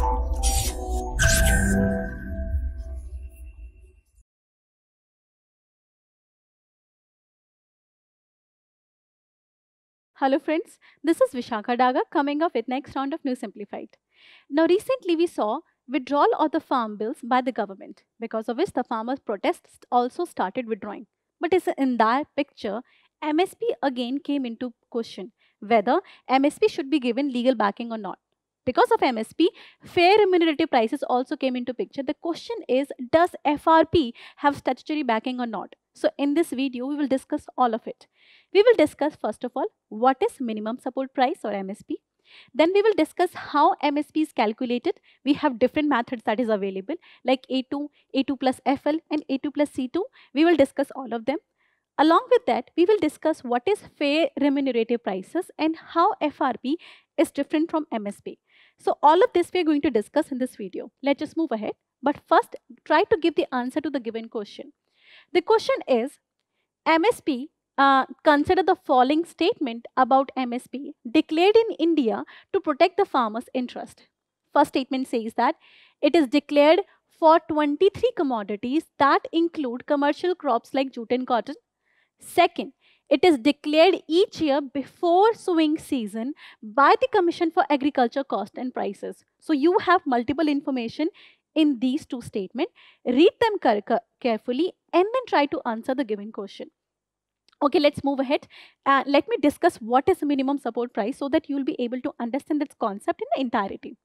Hello friends, this is Vishaka Daga coming up with next round of New Simplified. Now recently we saw withdrawal of the farm bills by the government because of which the farmers protests also started withdrawing. But in that picture, MSP again came into question whether MSP should be given legal backing or not. Because of MSP, fair remunerative prices also came into picture. The question is, does FRP have statutory backing or not? So in this video, we will discuss all of it. We will discuss first of all, what is minimum support price or MSP? Then we will discuss how MSP is calculated. We have different methods that is available like A2, A2 plus FL and A2 plus C2. We will discuss all of them. Along with that, we will discuss what is fair remunerative prices and how FRP is different from MSP. So all of this we are going to discuss in this video. Let's just move ahead. But first, try to give the answer to the given question. The question is, MSP, uh, consider the following statement about MSP declared in India to protect the farmer's interest. First statement says that it is declared for 23 commodities that include commercial crops like jute and cotton. Second, it is declared each year before sowing season by the Commission for Agriculture Cost and Prices. So you have multiple information in these two statements. Read them carefully and then try to answer the given question. Okay, let's move ahead. Uh, let me discuss what is minimum support price so that you'll be able to understand this concept in the entirety.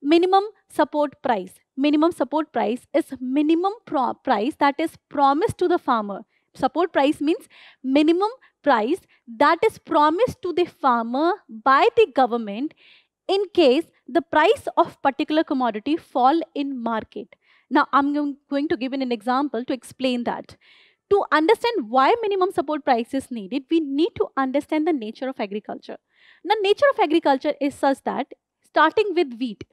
Minimum support price. Minimum support price is minimum price that is promised to the farmer Support price means minimum price that is promised to the farmer by the government in case the price of particular commodity fall in market. Now, I'm going to give an example to explain that. To understand why minimum support price is needed, we need to understand the nature of agriculture. Now, nature of agriculture is such that, starting with wheat,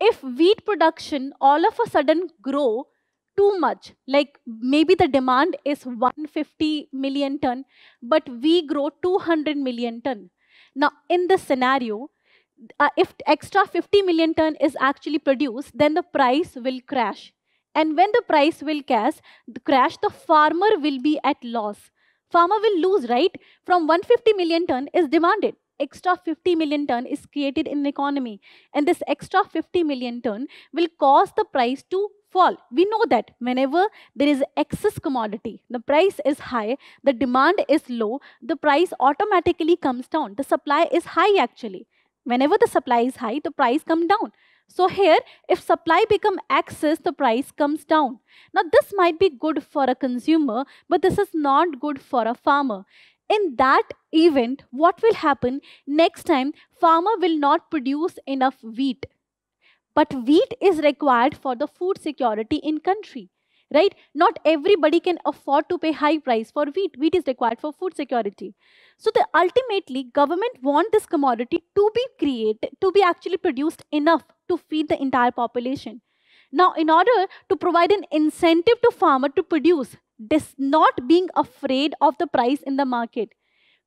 if wheat production all of a sudden grow too much. Like maybe the demand is 150 million ton, but we grow 200 million ton. Now, in this scenario, uh, if extra 50 million ton is actually produced, then the price will crash. And when the price will the crash, the farmer will be at loss. Farmer will lose, right? From 150 million ton is demanded extra 50 million ton is created in economy and this extra 50 million ton will cause the price to fall. We know that whenever there is excess commodity, the price is high, the demand is low, the price automatically comes down. The supply is high actually. Whenever the supply is high, the price comes down. So here, if supply become excess, the price comes down. Now this might be good for a consumer, but this is not good for a farmer. In that event, what will happen? Next time, farmer will not produce enough wheat but wheat is required for the food security in country, right? Not everybody can afford to pay high price for wheat. Wheat is required for food security. So the ultimately government want this commodity to be created, to be actually produced enough to feed the entire population. Now, in order to provide an incentive to farmer to produce, this not being afraid of the price in the market,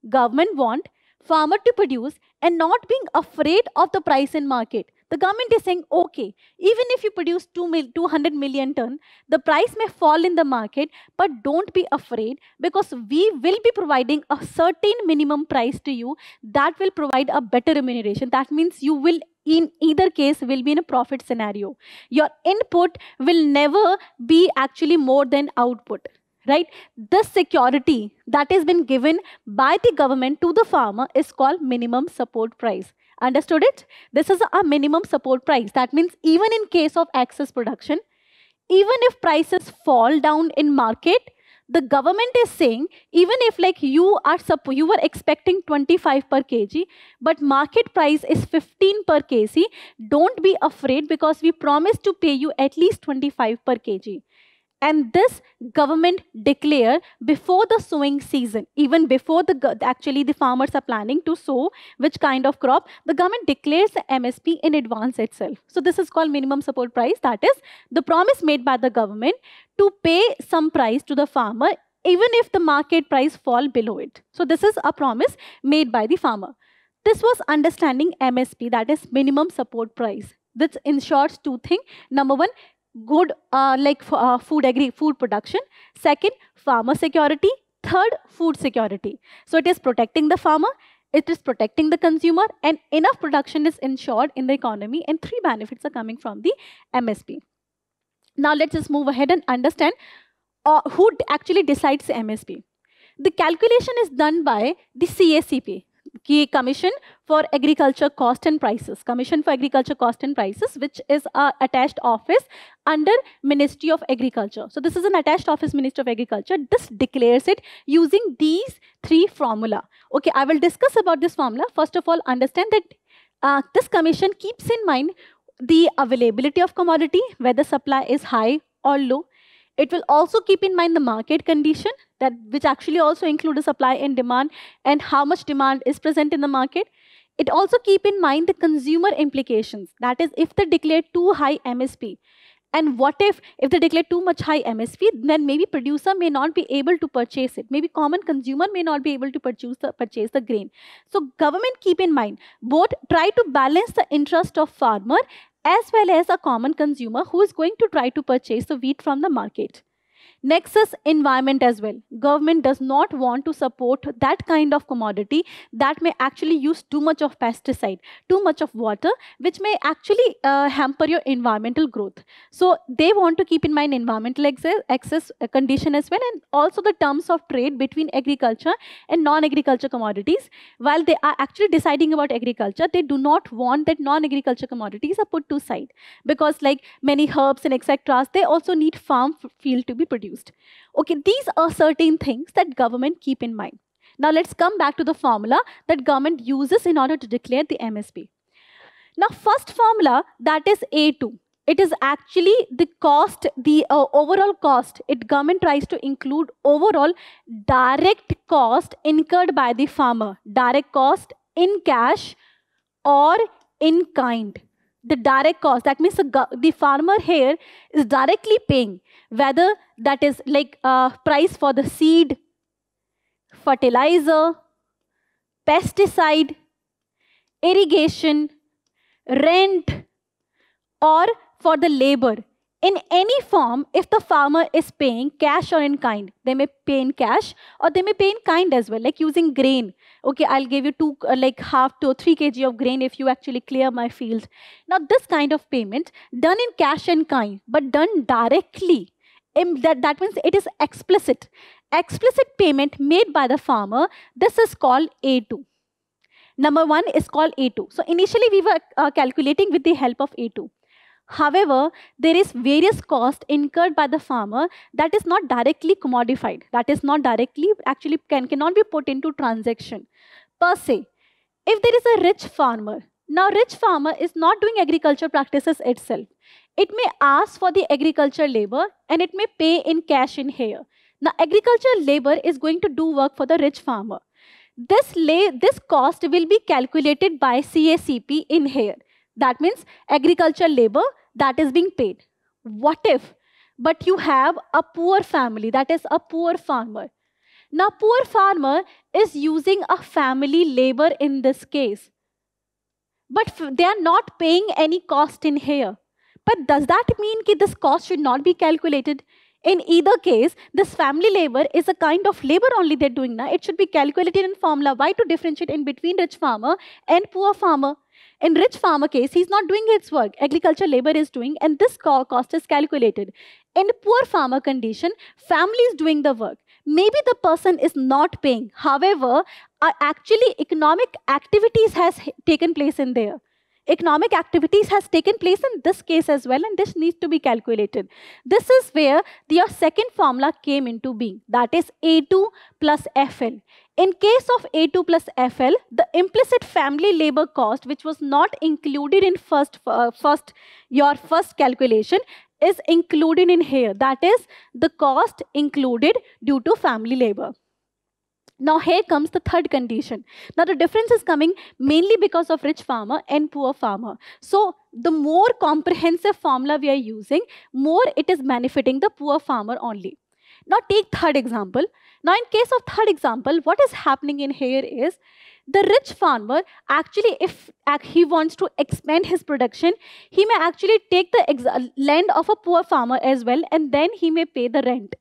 government want farmer to produce and not being afraid of the price in market the government is saying, okay, even if you produce 200 million ton, the price may fall in the market, but don't be afraid because we will be providing a certain minimum price to you that will provide a better remuneration. That means you will in either case will be in a profit scenario. Your input will never be actually more than output right? The security that has been given by the government to the farmer is called minimum support price. Understood it? This is a minimum support price. That means even in case of excess production, even if prices fall down in market, the government is saying even if like you are you were expecting 25 per kg but market price is 15 per kg don't be afraid because we promise to pay you at least 25 per kg and this government declare before the sowing season even before the actually the farmers are planning to sow which kind of crop the government declares the msp in advance itself so this is called minimum support price that is the promise made by the government to pay some price to the farmer even if the market price fall below it so this is a promise made by the farmer this was understanding msp that is minimum support price this ensures two things number one good uh, like uh, food agri food production second farmer security third food security so it is protecting the farmer it is protecting the consumer and enough production is ensured in the economy and three benefits are coming from the msp now let's just move ahead and understand uh, who actually decides msp the calculation is done by the CACP, की commission for agriculture cost and prices commission for agriculture cost and prices which is a attached office under ministry of agriculture so this is an attached office ministry of agriculture this declares it using these three formula okay i will discuss about this formula first of all understand that uh, this commission keeps in mind the availability of commodity whether supply is high or low it will also keep in mind the market condition that which actually also include the supply and demand and how much demand is present in the market. It also keep in mind the consumer implications. That is, if they declare too high MSP, and what if, if they declare too much high MSP, then maybe producer may not be able to purchase it. Maybe common consumer may not be able to purchase the, purchase the grain. So government keep in mind, both try to balance the interest of farmer as well as a common consumer who is going to try to purchase the wheat from the market. Nexus environment as well. Government does not want to support that kind of commodity that may actually use too much of pesticide, too much of water, which may actually uh, hamper your environmental growth. So they want to keep in mind environmental access, uh, condition as well and also the terms of trade between agriculture and non-agriculture commodities. While they are actually deciding about agriculture, they do not want that non-agriculture commodities are put to side because like many herbs and etc., they also need farm field to be produced produced. Okay, these are certain things that government keep in mind. Now let's come back to the formula that government uses in order to declare the MSP. Now first formula that is A2. It is actually the cost, the uh, overall cost. It government tries to include overall direct cost incurred by the farmer. Direct cost in cash or in kind. The direct cost. That means the, the farmer here is directly paying whether that is like a uh, price for the seed, fertilizer, pesticide, irrigation, rent, or for the labor. In any form, if the farmer is paying cash or in kind, they may pay in cash or they may pay in kind as well, like using grain. Okay, I'll give you two, uh, like half to three kg of grain if you actually clear my field. Now, this kind of payment done in cash and kind, but done directly that, that means it is explicit. Explicit payment made by the farmer, this is called A2. Number one is called A2. So initially we were uh, calculating with the help of A2. However, there is various cost incurred by the farmer that is not directly commodified, that is not directly actually can, cannot be put into transaction per se. If there is a rich farmer, now rich farmer is not doing agriculture practices itself. It may ask for the agriculture labor and it may pay in cash in here. Now, agriculture labor is going to do work for the rich farmer. This, lay, this cost will be calculated by CACP in here. That means agriculture labor that is being paid. What if? But you have a poor family, that is a poor farmer. Now, poor farmer is using a family labor in this case. But they are not paying any cost in here. But does that mean that this cost should not be calculated? In either case, this family labor is a kind of labor only they're doing now. It should be calculated in formula Y to differentiate in between rich farmer and poor farmer. In rich farmer case, he's not doing his work. Agriculture labor is doing and this cost is calculated. In poor farmer condition, family is doing the work. Maybe the person is not paying. However, actually economic activities has taken place in there economic activities has taken place in this case as well and this needs to be calculated. This is where the, your second formula came into being that is A2 plus FL. In case of A2 plus FL, the implicit family labor cost which was not included in first, uh, first your first calculation is included in here that is the cost included due to family labor. Now here comes the third condition. Now the difference is coming mainly because of rich farmer and poor farmer. So the more comprehensive formula we are using, more it is benefiting the poor farmer only. Now take third example. Now in case of third example, what is happening in here is the rich farmer actually if he wants to expand his production, he may actually take the land of a poor farmer as well and then he may pay the rent.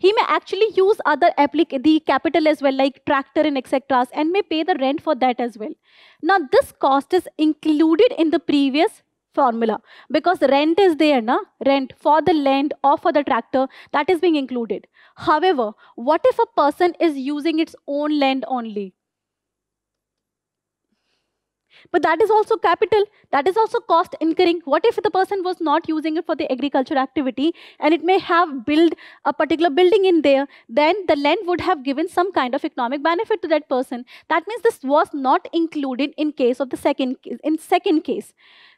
He may actually use other applic- the capital as well, like tractor and etc., and may pay the rent for that as well. Now, this cost is included in the previous formula because rent is there, na? rent for the land or for the tractor that is being included. However, what if a person is using its own land only? But that is also capital. That is also cost incurring. What if the person was not using it for the agriculture activity and it may have built a particular building in there? Then the land would have given some kind of economic benefit to that person. That means this was not included in case of the second in second case.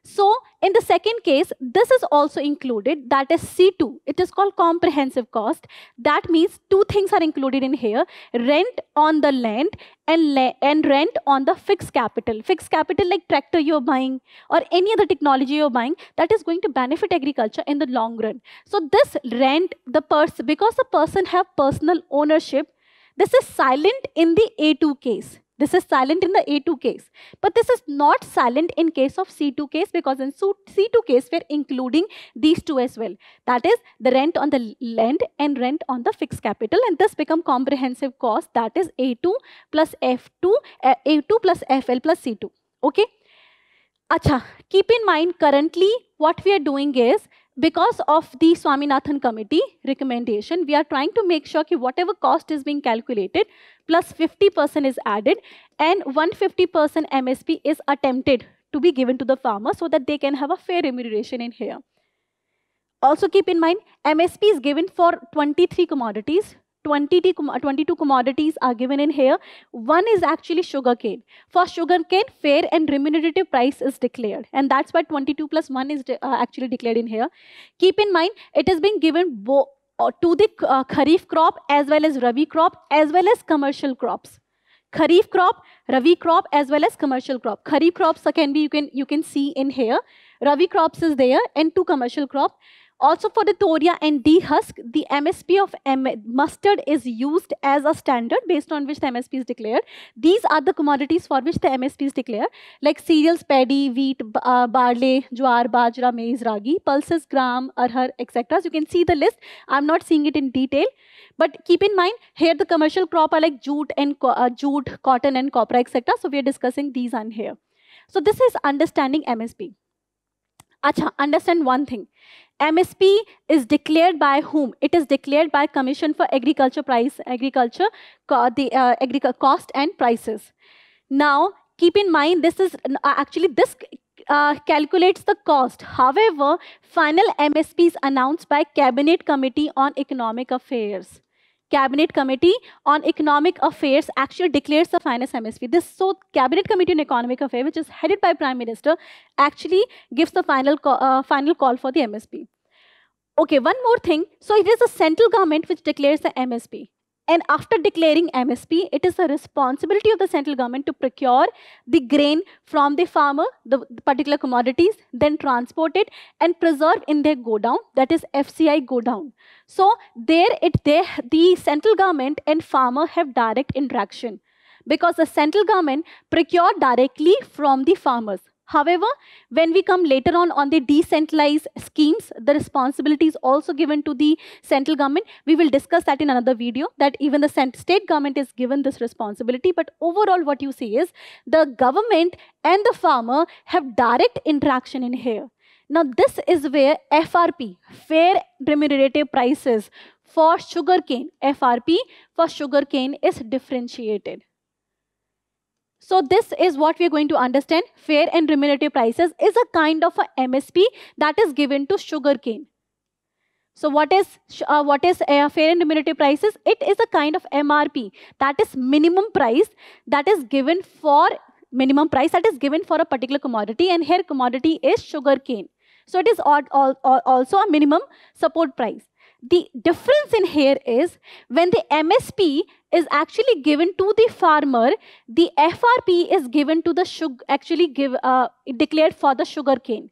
So in the second case, this is also included, that is C2. It is called comprehensive cost. That means two things are included in here, rent on the land and, and rent on the fixed capital. Fixed capital like tractor you're buying or any other technology you're buying, that is going to benefit agriculture in the long run. So this rent, the person, because the person have personal ownership, this is silent in the A2 case. This is silent in the A2 case. But this is not silent in case of C2 case because in C2 case we're including these two as well. That is the rent on the land and rent on the fixed capital and this become comprehensive cost that is A2 plus F2, eh, A2 plus FL plus C2. Okay. Acha, keep in mind currently what we are doing is because of the Swaminathan committee recommendation, we are trying to make sure that whatever cost is being calculated, plus 50% is added and 150% MSP is attempted to be given to the farmer so that they can have a fair remuneration in here. Also keep in mind, MSP is given for 23 commodities, 22 commodities are given in here. One is actually sugarcane. For sugarcane, fair and remunerative price is declared. And that's why 22 plus 1 is de uh, actually declared in here. Keep in mind, it has been given uh, to the uh, kharif crop as well as rabi crop as well as commercial crops. Kharif crop, Ravi crop as well as commercial crop. Kharif crops can be, you can, you can see in here. Ravi crops is there and two commercial crop. Also for the toria and dehusk, the MSP of M mustard is used as a standard based on which the MSP is declared. These are the commodities for which the MSP is declared, like cereals, paddy, wheat, uh, barley, jowar, bajra, maize, ragi, pulses, gram, arhar, etc. So you can see the list. I'm not seeing it in detail. But keep in mind, here the commercial crop are like jute, and uh, jute cotton and copra, etc. So we are discussing these on here. So this is understanding MSP. Acha, understand one thing. MSP is declared by whom? It is declared by Commission for Agriculture Price, Agriculture, the uh, uh, cost and prices. Now, keep in mind, this is uh, actually this uh, calculates the cost. However, final MSP is announced by Cabinet Committee on Economic Affairs cabinet committee on economic affairs actually declares the finance msp this so cabinet committee on economic affairs which is headed by prime minister actually gives the final uh, final call for the msp okay one more thing so it is the central government which declares the msp and after declaring MSP, it is the responsibility of the central government to procure the grain from the farmer, the, the particular commodities, then transport it and preserve in their go down, that is FCI go down. So there, it, there the central government and farmer have direct interaction because the central government procure directly from the farmers. However, when we come later on on the decentralized schemes, the responsibility is also given to the central government. We will discuss that in another video that even the state government is given this responsibility. But overall, what you see is the government and the farmer have direct interaction in here. Now, this is where FRP, fair remunerative prices for sugarcane, FRP for sugarcane is differentiated. So this is what we are going to understand. Fair and remunerative prices is a kind of a MSP that is given to sugarcane. So what is uh, what is uh, fair and remunerative prices? It is a kind of MRP that is minimum price that is given for minimum price that is given for a particular commodity and here commodity is sugarcane. So it is also a minimum support price. The difference in here is when the MSP is actually given to the farmer. The FRP is given to the sugar, actually give, uh, declared for the sugarcane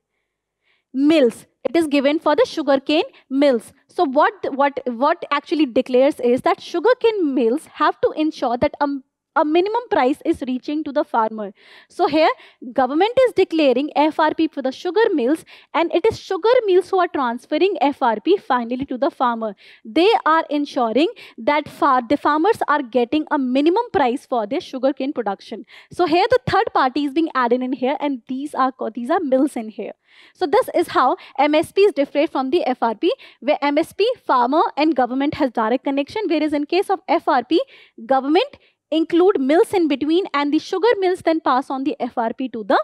mills. It is given for the sugarcane mills. So what, what, what actually declares is that sugarcane mills have to ensure that um, a minimum price is reaching to the farmer. So here government is declaring FRP for the sugar mills and it is sugar mills who are transferring FRP finally to the farmer. They are ensuring that far the farmers are getting a minimum price for their sugarcane production. So here the third party is being added in here and these are these are mills in here. So this is how MSP is different from the FRP where MSP farmer and government has direct connection whereas in case of FRP government include mills in between and the sugar mills then pass on the FRP to the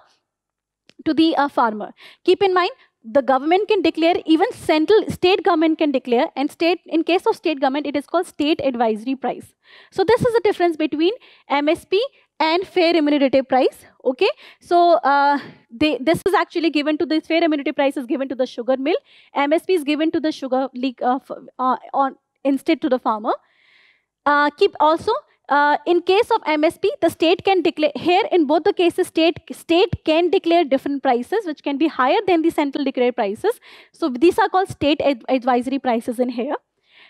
to the uh, farmer. Keep in mind, the government can declare, even central state government can declare, and state in case of state government, it is called state advisory price. So this is the difference between MSP and fair remunerative price. Okay, so uh, they, this is actually given to the fair remunerative price is given to the sugar mill, MSP is given to the sugar leak uh, on instead to the farmer. Uh, keep also uh, in case of MSP, the state can declare, here in both the cases, state, state can declare different prices, which can be higher than the central declared prices. So these are called state ad advisory prices in here.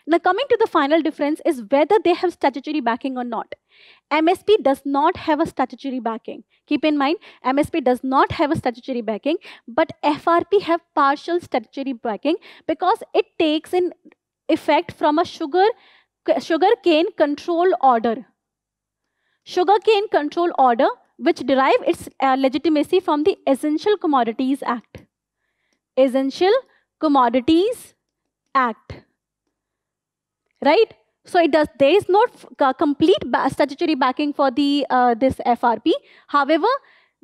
Now coming to the final difference is whether they have statutory backing or not. MSP does not have a statutory backing. Keep in mind, MSP does not have a statutory backing, but FRP have partial statutory backing because it takes in effect from a sugar sugarcane control order. Sugar cane control order which derive its uh, legitimacy from the Essential Commodities Act. Essential Commodities Act. Right? So it does. There is no complete ba statutory backing for the uh, this FRP. However,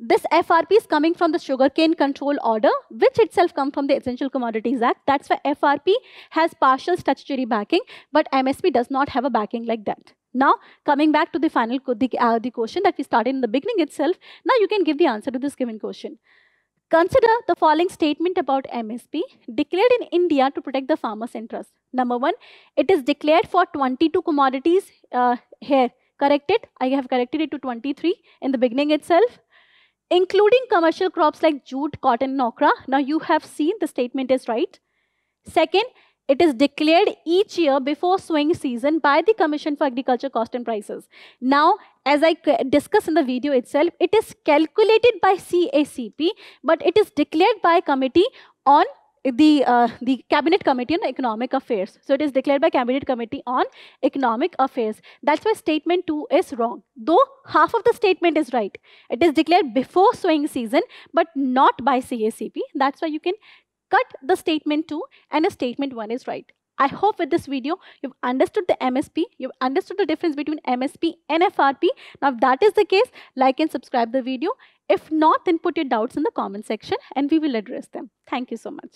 this FRP is coming from the sugarcane control order, which itself comes from the Essential Commodities Act. That's why FRP has partial statutory backing, but MSP does not have a backing like that. Now, coming back to the final the, uh, the question that we started in the beginning itself, now you can give the answer to this given question. Consider the following statement about MSP declared in India to protect the farmer's interest. Number one, it is declared for 22 commodities uh, here. Corrected, I have corrected it to 23 in the beginning itself including commercial crops like jute, cotton, and okra. Now you have seen the statement is right. Second, it is declared each year before sowing season by the Commission for Agriculture Cost and Prices. Now, as I discussed in the video itself, it is calculated by CACP, but it is declared by committee on the, uh, the Cabinet Committee on Economic Affairs. So it is declared by Cabinet Committee on Economic Affairs. That's why statement 2 is wrong. Though half of the statement is right. It is declared before sowing season, but not by CACP. That's why you can cut the statement 2 and a statement 1 is right. I hope with this video, you've understood the MSP, you've understood the difference between MSP and FRP. Now, if that is the case, like and subscribe the video. If not, then put your doubts in the comment section and we will address them. Thank you so much.